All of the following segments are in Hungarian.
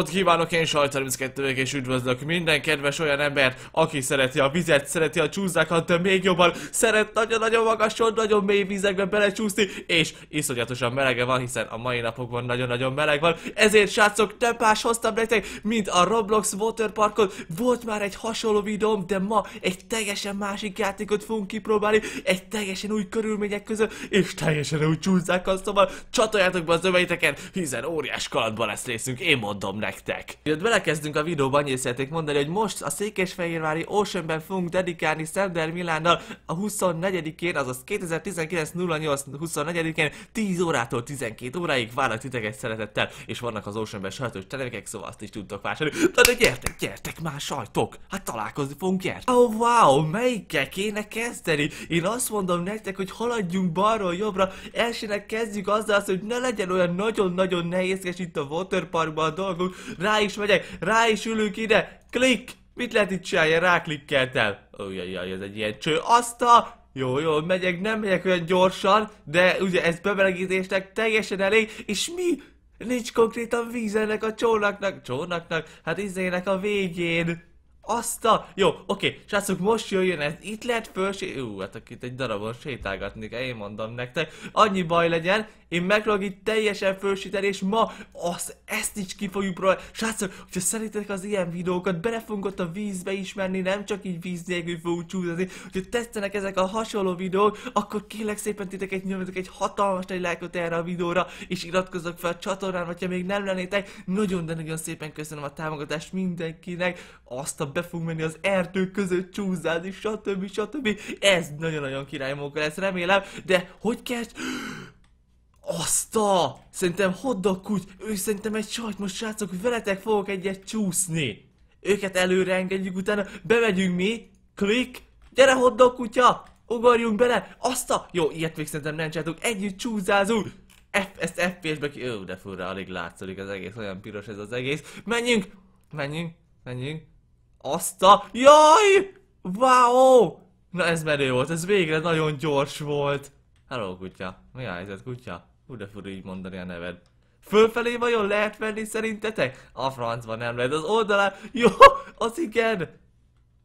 Ott kívánok, én is 32 és üdvözlök minden kedves olyan embert, aki szereti a vizet, szereti a csúszdákat, de még jobban szeret nagyon-nagyon magasod, nagyon mély vizekbe belecsúszni, és iszonyatosan melege van, hiszen a mai napokban nagyon-nagyon meleg van. Ezért, srácok, több más hoztam nektek, mint a Roblox Waterparkon. Volt már egy hasonló videóm, de ma egy teljesen másik játékot fogunk kipróbálni, egy teljesen új körülmények között, és teljesen új csúszdákkal, szóval csatoljátok be az öveiteken, hiszen óriás kalandban lesz részünk, én mondom nektek. Jött belekezdünk a videóban, annyit szeretnék mondani, hogy most a Székesfehérvári Oceanben fogunk dedikálni Szender Milánnal a 24-én, azaz 2019 08 24-én 10 órától 12 óráig várnak titeket szeretettel, és vannak az Oceanben sajtos termékek, szóval azt is tudtok vásárolni. Na de gyertek, gyertek már sajtok! Hát találkozni fogunk gyert. Oh wow, melyikkel kéne kezdeni? Én azt mondom nektek, hogy haladjunk balról jobbra, elsőnek kezdjük azzal, hogy ne legyen olyan nagyon-nagyon nehézkes itt a waterparkban a dolgok, rá is megyek, rá is ülünk ide, klik! Mit lehet itt csinálni? Ráklikkeltem. Ujjajjaj, ez egy ilyen cső. Azt a... Jó, jó, megyek, nem megyek olyan gyorsan, de ugye ez bemelegítésnek teljesen elég, és mi? Nincs konkrétan víz ennek a csónaknak, csónaknak, hát izének a végén. Azt a... Jó, oké, srácok, most jöjjön ez. Itt lehet fölsé... Ú, hát akit egy darabon sétálgatni kell, én mondom nektek. Annyi baj legyen, én megpróbálok itt teljesen fölsíteni, és ma azt, ezt is ki fogjuk próbálni. Srácok, hogyha szeretitek az ilyen videókat, bele fogunk ott a vízbe ismerni, nem csak így víz nélkül fogunk csúszni. Hogyha tetszenek ezek a hasonló videók, akkor kérlek szépen titeket nyomjatok egy hatalmas nagy lájkot erre a videóra, és iratkozzatok fel a csatornán, hogyha még nem lennétek. Nagyon, de nagyon szépen köszönöm a támogatást mindenkinek. Azt a ott be fog menni az erdők között csúszázni, stb. stb. Ez nagyon-nagyon király munka lesz, remélem, de hogy kell... Azt a! Szerintem hoddog kuty, ő szerintem egy sajt most srácok, veletek fogok egyet csúszni. Őket előre engedjük, utána bemegyünk mi, klik, gyere hoddog kutya, ugorjunk bele, azt a! Jó, ilyet még szerintem nem csináltuk, együtt csúszázunk, F, ezt FPS-be ki... Ó, de furra, alig látszik az egész, olyan piros ez az egész. Menjünk! Menjünk! Menjünk! Azt a... Jaj! Wow! Na ez merő volt, ez végre nagyon gyors volt. Hello kutya, mi a helyzet kutya? Hú de fura így mondani a neved. Fölfelé vajon lehet venni szerintetek? A francban nem lehet az oldalán. Jó, az igen!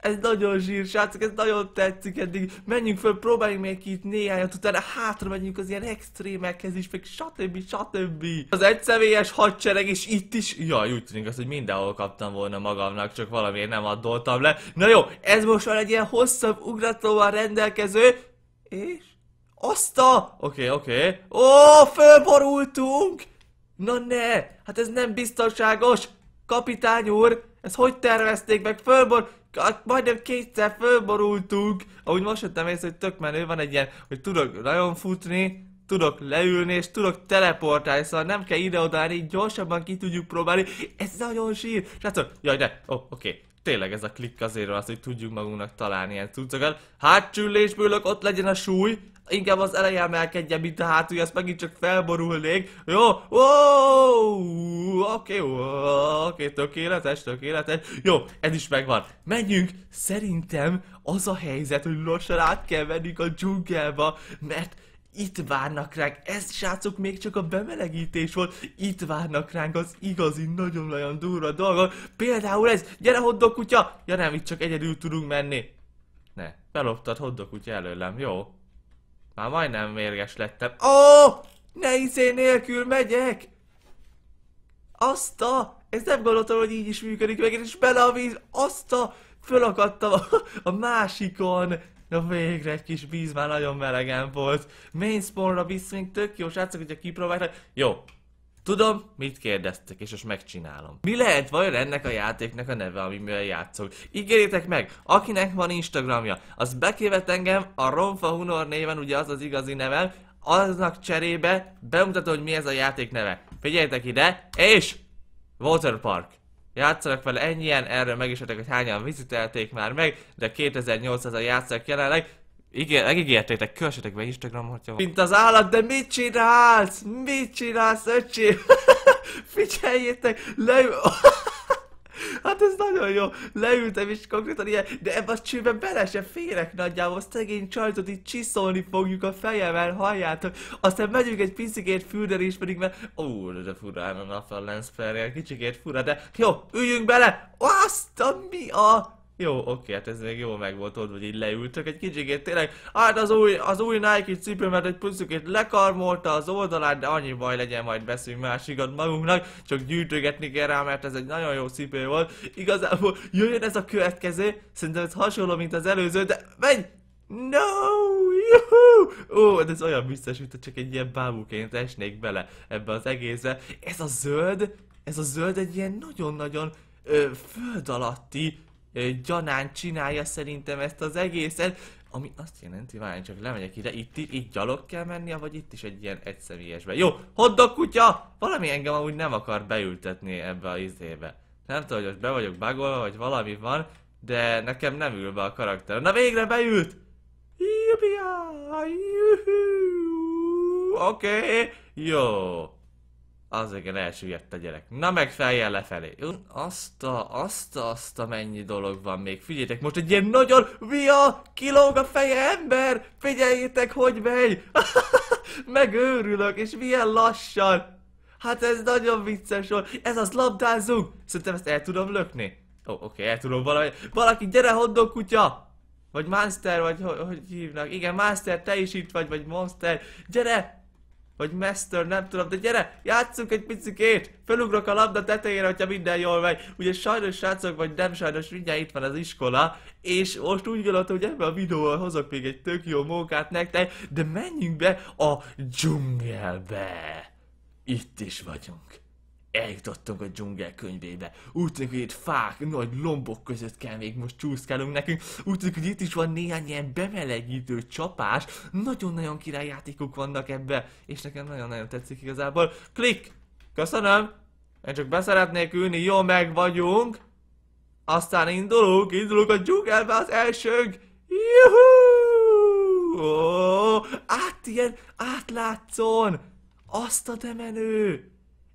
Ez nagyon zsír, srácok, ez nagyon tetszik eddig. Menjünk föl, próbáljunk még itt néhányat, utána hátra megyünk az ilyen extrémekhez is, meg stb. stb. Az egyszemélyes hadsereg, és itt is, jaj, úgy tűnik az, hogy mindenhol kaptam volna magamnak, csak valamiért nem addoltam le. Na jó, ez most van egy ilyen hosszabb ugratóval rendelkező, és... Azt a... Oké, okay, oké. Okay. Ó, fölborultunk! Na ne, hát ez nem biztonságos! Kapitány úr, ez hogy tervezték meg? Fölbor... Hát majdnem kétszer fölborultunk. Ahogy most jöttem észre, hogy tök menő, van egy ilyen, hogy tudok nagyon futni, tudok leülni, és tudok teleportálni, szóval nem kell ide-oda gyorsabban ki tudjuk próbálni. Ez nagyon sír. Srácok, jaj, ó, oh, oké. Okay tényleg ez a klikk azért az, hogy tudjuk magunknak találni ilyen cuccokat. Hátsüllésből ott legyen a súly, inkább az eleje emelkedje, mint a hátulja, azt megint csak felborulnék. Jó, wow, oké, oké, tökéletes, tökéletes. Jó, ez is megvan. Menjünk, szerintem az a helyzet, hogy lassan át kell vennünk a dzsungelba, mert itt várnak ránk, ez srácok még csak a bemelegítés volt, itt várnak ránk az igazi, nagyon-nagyon durva dolgok. Például ez, gyere hoddog kutya! Ja nem, itt csak egyedül tudunk menni. Ne, beloptad hoddog kutya előlem, jó? Már majdnem mérges lettem. Ó! Oh! Ne izé nélkül megyek! Azt a... Ez nem gondoltam, hogy így is működik meg, és bele a víz. Azt a... Fölakadtam a, a másikon. Na végre egy kis víz, már nagyon melegen volt. Mainspawnra visz még tök jó, srácok, hogyha kipróbáltak. Jó, Tudom, mit kérdeztek, és most megcsinálom. Mi lehet vajon ennek a játéknak a neve, amivel játszok? Ígérjétek meg, akinek van Instagramja, az bekévet engem a Ronfa Hunor néven, ugye az az igazi nevem, aznak cserébe bemutatod, hogy mi ez a játék neve. Figyeljetek ide, és Waterpark játszanak vele ennyien, erről megismertek, hogy hányan vizitelték már meg, de 2800-an játszanak jelenleg, igen, megígértétek, kövessetek be Instagramon, hogyha Mint az állat, de mit csinálsz? Mit csinálsz, öcsi? Figyeljétek, le... Hát ez nagyon jó. Leültem és konkrétan ilyen, de ebben a csőben bele se félek nagyjából. Szegény csajtot itt csiszolni fogjuk a fejemmel, halljátok. Aztán megyünk egy picikét fürdeni is pedig, mert... Ó, de furán a nap a lensperrel, kicsikét furán, de jó, üljünk bele! Azt a mi a... Jó, oké, hát ez még jól meg volt oldva, hogy így leültök egy kicsikét, tényleg, hát az új, az új Nike cipőmet egy puszikét lekarmolta az oldalát, de annyi baj legyen, majd beszünk másikat magunknak, csak gyűjtögetni kell rá, mert ez egy nagyon jó cipő volt. Igazából jöjjön ez a következő, szerintem ez hasonló, mint az előző, de menj! No! Juhu! Ó, de hát ez olyan biztos, mint csak egy ilyen bábúként esnék bele ebbe az egészbe. Ez a zöld, ez a zöld egy ilyen nagyon-nagyon föld alatti gyanánt csinálja szerintem ezt az egészet, ami azt jelenti, hogy csak lemegyek ide, itt, itt, itt gyalog kell menni, vagy itt is egy ilyen egyszemélyesbe. Jó, hoddog kutya! Valami engem amúgy nem akar beültetni ebbe a izébe. Nem tudom, hogy most be vagyok bagolva, vagy valami van, de nekem nem ül be a karakter. Na végre beült! Oké, okay. jó. Az igen, elsüllyedt a gyerek. Na meg feljel lefelé. Azt a, azt a, azt a mennyi dolog van még. Figyeljétek, most egy ilyen nagyon via, kilóg a feje ember. Figyeljétek, hogy megy. Megőrülök, és milyen lassan. Hát ez nagyon vicces volt. Ez az labdázunk. Szerintem ezt el tudom lökni. Ó, oh, oké, okay, el tudom valami. Valaki, gyere, hoddog kutya. Vagy Monster, vagy hogy, hogy hívnak. Igen, Monster, te is itt vagy, vagy Monster. Gyere, vagy Master, nem tudom, de gyere, játszunk egy picikét, felugrok a labda tetejére, hogyha minden jól megy. Ugye sajnos srácok, vagy nem sajnos, mindjárt itt van az iskola, és most úgy gondoltam, hogy ebben a videóval hozok még egy tök jó munkát nektek, de menjünk be a dzsungelbe. Itt is vagyunk eljutottunk a dzsungel könyvébe. Úgy tűnik, hogy itt fák, nagy lombok között kell még most csúszkálunk nekünk. Úgy tűnik, hogy itt is van néhány ilyen bemelegítő csapás. Nagyon-nagyon király játékok vannak ebbe, és nekem nagyon-nagyon tetszik igazából. Klik! Köszönöm! Én csak beszeretnék ülni, jó meg vagyunk. Aztán indulunk, indulunk a dzsungelbe az elsők. Juhú! Oh, át ilyen, átlátszon! Azt a demenő!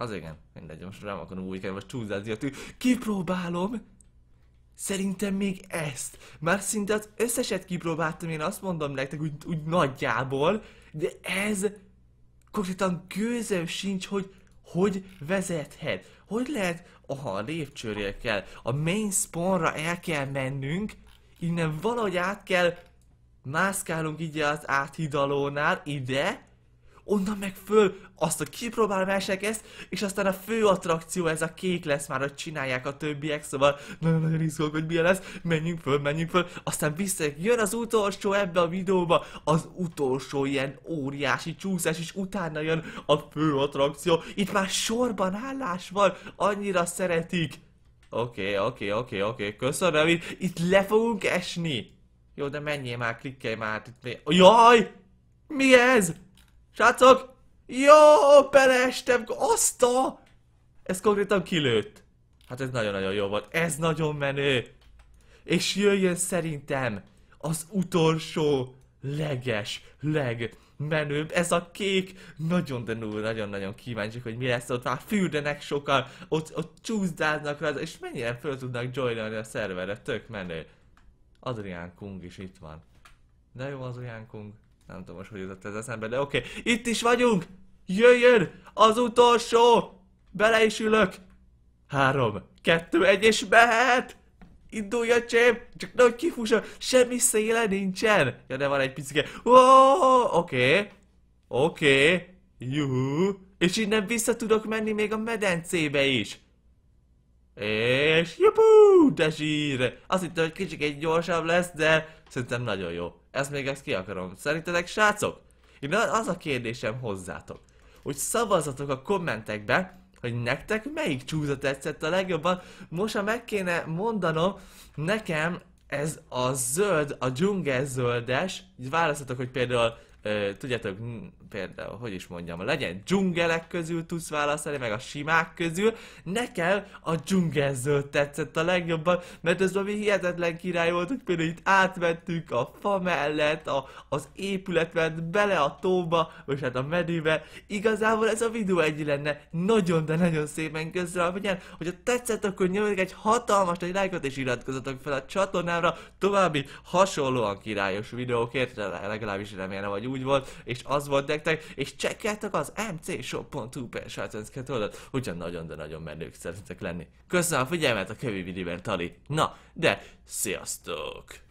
Az igen, mindegy, most rám akarom új kell, most túlzázni a tű. Kipróbálom! Szerintem még ezt. Már szinte az összeset kipróbáltam, én azt mondom nektek úgy, úgy nagyjából, de ez konkrétan gőzöm sincs, hogy hogy vezethet. Hogy lehet, aha, a lépcsőről kell, a main spawnra el kell mennünk, innen valahogy át kell mászkálunk így az áthidalónál ide, onnan meg föl, azt a kipróbálmásák ezt, és aztán a fő attrakció ez a kék lesz már, hogy csinálják a többiek, szóval nagyon-nagyon izgulok, hogy milyen lesz, menjünk föl, menjünk föl, aztán vissza jön az utolsó ebbe a videóba, az utolsó ilyen óriási csúszás, és utána jön a fő attrakció, itt már sorban állás van, annyira szeretik. Oké, okay, oké, okay, oké, okay, oké, okay. köszönöm, itt, itt le fogunk esni. Jó, de menjél már, klikkelj már. itt Jaj! Mi ez? Srácok! Jó, perestem! Azt a... Ez konkrétan kilőtt. Hát ez nagyon-nagyon jó volt. Ez nagyon menő. És jöjjön szerintem az utolsó leges, legmenőbb. Ez a kék nagyon de nagyon-nagyon kíváncsi, hogy mi lesz ott. Már fürdenek sokan, ott, ott csúszdáznak rá, és mennyire föl tudnak joinolni a szerverre. Tök menő. Adrián Kung is itt van. De jó Adrián Kung. Nem tudom most, hogy jutott ez eszembe, de oké. Okay. Itt is vagyunk! Jöjjön! Az utolsó! Bele is ülök! Három, kettő, egy, és mehet! Indulj a csém! Csak nagy kifúsa, Semmi széle nincsen! Ja, de van egy picike. Oh, oké. Okay. Oké. Okay. Juhu. És innen vissza tudok menni még a medencébe is. És jupú, de zsír! Azt hittem, hogy kicsit egy gyorsabb lesz, de Szerintem nagyon jó. Ezt még ezt ki akarom. Szerintetek srácok? Én az a kérdésem hozzátok, hogy szavazatok a kommentekbe, hogy nektek melyik csúza tetszett a legjobban. Most ha meg kéne mondanom, nekem ez a zöld, a dzsungel zöldes, választatok, hogy például, ö, tudjátok, például, hogy is mondjam, legyen dzsungelek közül tudsz választani, meg a simák közül. Nekem a dzsungelzöld tetszett a legjobban, mert ez valami hihetetlen király volt, hogy például itt átmentünk a fa mellett, a, az épület ment bele a tóba, vagy hát a medőbe. Igazából ez a videó egy lenne. Nagyon, de nagyon szépen közre, hogy hogyha tetszett, akkor nyomjuk egy hatalmas egy lájkot, és iratkozzatok fel a csatornámra. További hasonlóan királyos videókért, legalábbis remélem, hogy úgy volt, és az volt de nektek, és csekkeltek az mcshop.hu per srácönszket oldalt, ugyan nagyon, de nagyon menők szeretek lenni. Köszönöm a figyelmet, a kövi Tali. Na, de sziasztok!